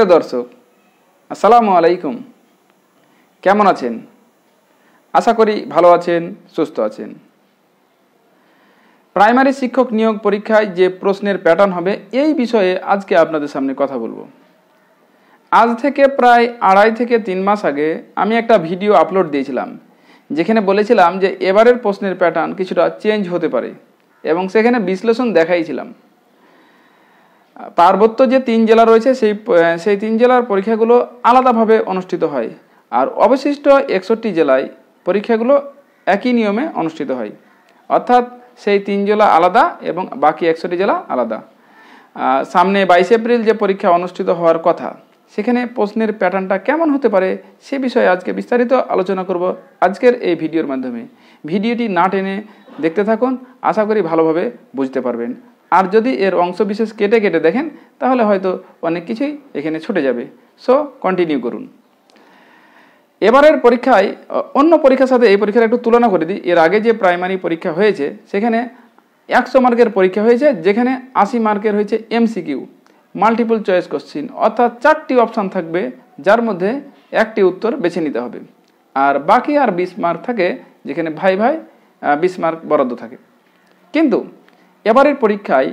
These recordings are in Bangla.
প্রিয় দর্শক আসসালামু আলাইকুম কেমন আছেন আশা করি ভালো আছেন সুস্থ আছেন প্রাইমারি শিক্ষক নিয়োগ পরীক্ষায় যে প্রশ্নের প্যাটার্ন হবে এই বিষয়ে আজকে আপনাদের সামনে কথা বলবো আজ থেকে প্রায় আড়াই থেকে তিন মাস আগে আমি একটা ভিডিও আপলোড দিয়েছিলাম যেখানে বলেছিলাম যে এবারের প্রশ্নের প্যাটার্ন কিছুটা চেঞ্জ হতে পারে এবং সেখানে বিশ্লেষণ দেখাইছিলাম পার্বত্য যে তিন জেলা রয়েছে সেই সেই তিন জেলার পরীক্ষাগুলো আলাদাভাবে অনুষ্ঠিত হয় আর অবশিষ্ট একষট্টি জেলায় পরীক্ষাগুলো একই নিয়মে অনুষ্ঠিত হয় অর্থাৎ সেই তিন জেলা আলাদা এবং বাকি একষট্টি জেলা আলাদা সামনে বাইশ এপ্রিল যে পরীক্ষা অনুষ্ঠিত হওয়ার কথা সেখানে প্রশ্নের প্যাটার্নটা কেমন হতে পারে সে বিষয়ে আজকে বিস্তারিত আলোচনা করব আজকের এই ভিডিওর মাধ্যমে ভিডিওটি না টেনে দেখতে থাকুন আশা করি ভালোভাবে বুঝতে পারবেন আর যদি এর অংশবিশেষ কেটে কেটে দেখেন তাহলে হয়তো অনেক কিছুই এখানে ছুটে যাবে সো কন্টিনিউ করুন এবারের পরীক্ষায় অন্য পরীক্ষার সাথে এই পরীক্ষার একটু তুলনা করে দিই এর আগে যে প্রাইমারি পরীক্ষা হয়েছে সেখানে একশো মার্কের পরীক্ষা হয়েছে যেখানে আশি মার্কের হয়েছে এমসিকিউ মাল্টিপল চয়েস কোশ্চিন অর্থাৎ চারটি অপশান থাকবে যার মধ্যে একটি উত্তর বেছে নিতে হবে আর বাকি আর বিশ মার্ক থাকে যেখানে ভাই ভাই বিশ মার্ক বরাদ্দ থাকে কিন্তু এবারের পরীক্ষায়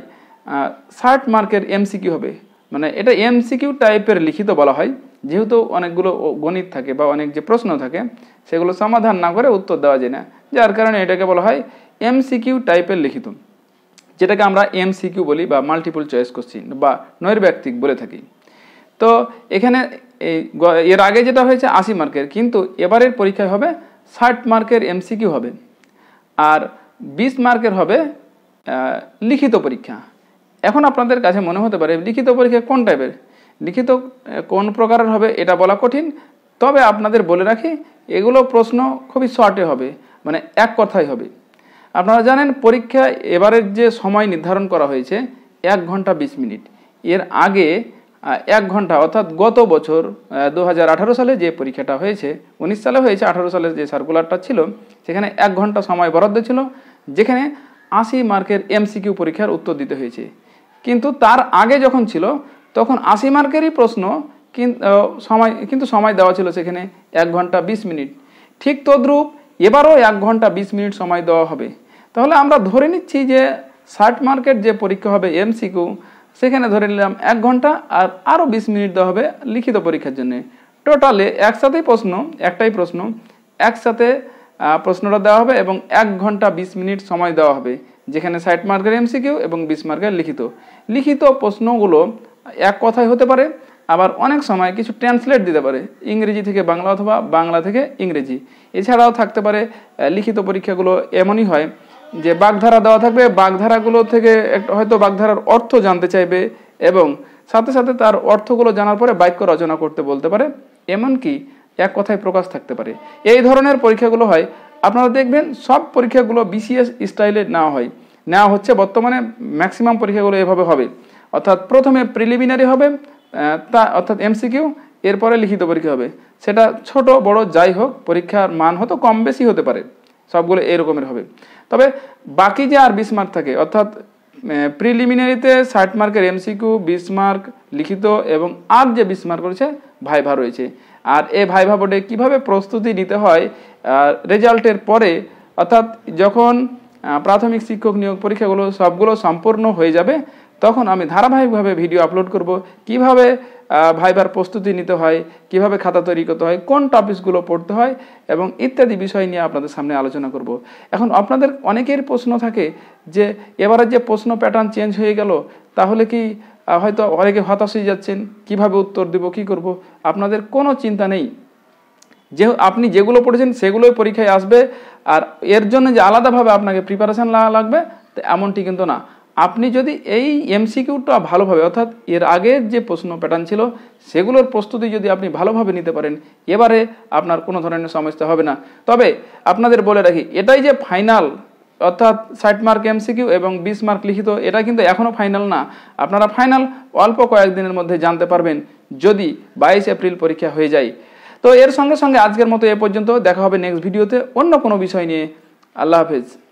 ষাট মার্কের এমসিকিউ হবে মানে এটা এমসিকিউ টাইপের লিখিত বলা হয় যেহেতু অনেকগুলো গণিত থাকে বা অনেক যে প্রশ্ন থাকে সেগুলো সমাধান না করে উত্তর দেওয়া যায় না যার কারণে এটাকে বলা হয় এমসিকিউ টাইপের লিখিত যেটাকে আমরা এমসিকিউ বলি বা মাল্টিপল চয়েস কোশ্চিন বা নৈর্ব্যক্তিক বলে থাকি তো এখানে এর আগে যেটা হয়েছে আশি মার্কের কিন্তু এবারের পরীক্ষায় হবে ষাট মার্কের এমসিকিউ হবে আর বিশ মার্কের হবে লিখিত পরীক্ষা এখন আপনাদের কাছে মনে হতে পারে লিখিত পরীক্ষা কোন টাইপের লিখিত কোন প্রকারের হবে এটা বলা কঠিন তবে আপনাদের বলে রাখি এগুলো প্রশ্ন খুবই শর্টে হবে মানে এক কথাই হবে আপনারা জানেন পরীক্ষা এবারের যে সময় নির্ধারণ করা হয়েছে এক ঘন্টা বিশ মিনিট এর আগে এক ঘন্টা অর্থাৎ গত বছর দু সালে যে পরীক্ষাটা হয়েছে উনিশ সালে হয়েছে আঠারো সালে যে সার্কুলারটা ছিল সেখানে এক ঘন্টা সময় বরাদ্দ ছিল যেখানে আশি মার্কের এমসিকিউ পরীক্ষার উত্তর দিতে হয়েছে কিন্তু তার আগে যখন ছিল তখন আশি মার্কেরই প্রশ্ন সময় কিন্তু সময় দেওয়া ছিল সেখানে এক ঘন্টা বিশ মিনিট ঠিক তদ্রূপ এবারও এক ঘন্টা বিশ মিনিট সময় দেওয়া হবে তাহলে আমরা ধরে নিচ্ছি যে ষাট মার্কের যে পরীক্ষা হবে এমসিকিউ সেখানে ধরে নিলাম এক ঘন্টা আর আরও বিশ মিনিট দেওয়া হবে লিখিত পরীক্ষার জন্য টোটালে একসাথেই প্রশ্ন একটাই প্রশ্ন একসাথে প্রশ্নটা দেওয়া হবে এবং এক ঘন্টা বিশ মিনিট সময় দেওয়া হবে যেখানে ষাট মার্কের এমসিকিউ এবং বিশ মার্কের লিখিত লিখিত প্রশ্নগুলো এক কথায় হতে পারে আবার অনেক সময় কিছু ট্রান্সলেট দিতে পারে ইংরেজি থেকে বাংলা অথবা বাংলা থেকে ইংরেজি এছাড়াও থাকতে পারে লিখিত পরীক্ষাগুলো এমনই হয় যে বাগধারা দেওয়া থাকবে বাগধারাগুলো থেকে হয়তো বাগধারার অর্থ জানতে চাইবে এবং সাথে সাথে তার অর্থগুলো জানার পরে বাক্য রচনা করতে বলতে পারে এমনকি এক কথায় প্রকাশ থাকতে পারে এই ধরনের পরীক্ষাগুলো হয় আপনারা দেখবেন সব পরীক্ষাগুলো বিসিএস স্টাইলে নেওয়া হয় নেওয়া হচ্ছে বর্তমানে ম্যাক্সিমাম পরীক্ষাগুলো এভাবে হবে অর্থাৎ প্রথমে প্রিলিমিনারি হবে তা অর্থাৎ এমসিকিউ এরপরে লিখিত পরীক্ষা হবে সেটা ছোট বড় যাই হোক পরীক্ষার মান হতো কম বেশি হতে পারে সবগুলো এরকমের হবে তবে বাকি যে আর বিশ মার্ক থাকে অর্থাৎ প্রিলিমিনারিতে ষাট মার্কের এমসিকিউ বিশ মার্ক লিখিত এবং আর যে বিশ মার্ক রয়েছে ভাইভা রয়েছে আর এ ভাইভা বোর্ডে কীভাবে প্রস্তুতি নিতে হয় রেজাল্টের পরে অর্থাৎ যখন প্রাথমিক শিক্ষক নিয়োগ পরীক্ষাগুলো সবগুলো সম্পূর্ণ হয়ে যাবে তখন আমি ধারাবাহিকভাবে ভিডিও আপলোড করব কিভাবে ভাইবার প্রস্তুতি নিতে হয় কিভাবে খাতা তৈরি করতে হয় কোন টপিকসগুলো পড়তে হয় এবং ইত্যাদি বিষয় নিয়ে আপনাদের সামনে আলোচনা করব এখন আপনাদের অনেকের প্রশ্ন থাকে যে এবারে যে প্রশ্ন প্যাটার্ন চেঞ্জ হয়ে গেল তাহলে কি হয়তো অনেকে হতাশই যাচ্ছেন কিভাবে উত্তর দেব কি করব আপনাদের কোনো চিন্তা নেই যে আপনি যেগুলো পড়েছেন সেগুলোই পরীক্ষায় আসবে আর এর জন্য যে আলাদাভাবে আপনাকে প্রিপারেশান লাগা লাগবে এমনটি কিন্তু না আপনি যদি এই এমসিকিউটা ভালোভাবে অর্থাৎ এর আগের যে প্রশ্ন প্যাটার্ন ছিল সেগুলোর প্রস্তুতি যদি আপনি ভালোভাবে নিতে পারেন এবারে আপনার কোনো ধরনের সমস্যা হবে না তবে আপনাদের বলে রাখি এটাই যে ফাইনাল অর্থাৎ ষাট মার্ক এমসিকিউ এবং বিশ মার্ক লিখিত এটা কিন্তু এখনও ফাইনাল না আপনারা ফাইনাল অল্প কয়েকদিনের মধ্যে জানতে পারবেন যদি বাইশ এপ্রিল পরীক্ষা হয়ে যায় তো এর সঙ্গে সঙ্গে আজকের মতো এ পর্যন্ত দেখা হবে নেক্সট ভিডিওতে অন্য কোনো বিষয় নিয়ে আল্লাহ হাফেজ